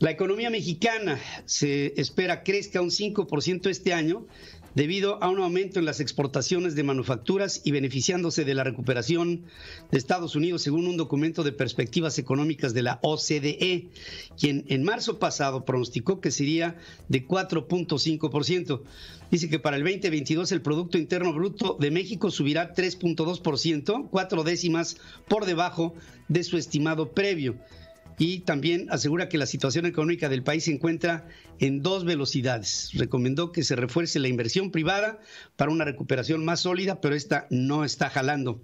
La economía mexicana se espera crezca un 5% este año debido a un aumento en las exportaciones de manufacturas y beneficiándose de la recuperación de Estados Unidos según un documento de perspectivas económicas de la OCDE, quien en marzo pasado pronosticó que sería de 4.5%. Dice que para el 2022 el Producto Interno Bruto de México subirá 3.2%, cuatro décimas por debajo de su estimado previo y también asegura que la situación económica del país se encuentra en dos velocidades. Recomendó que se refuerce la inversión privada para una recuperación más sólida, pero esta no está jalando.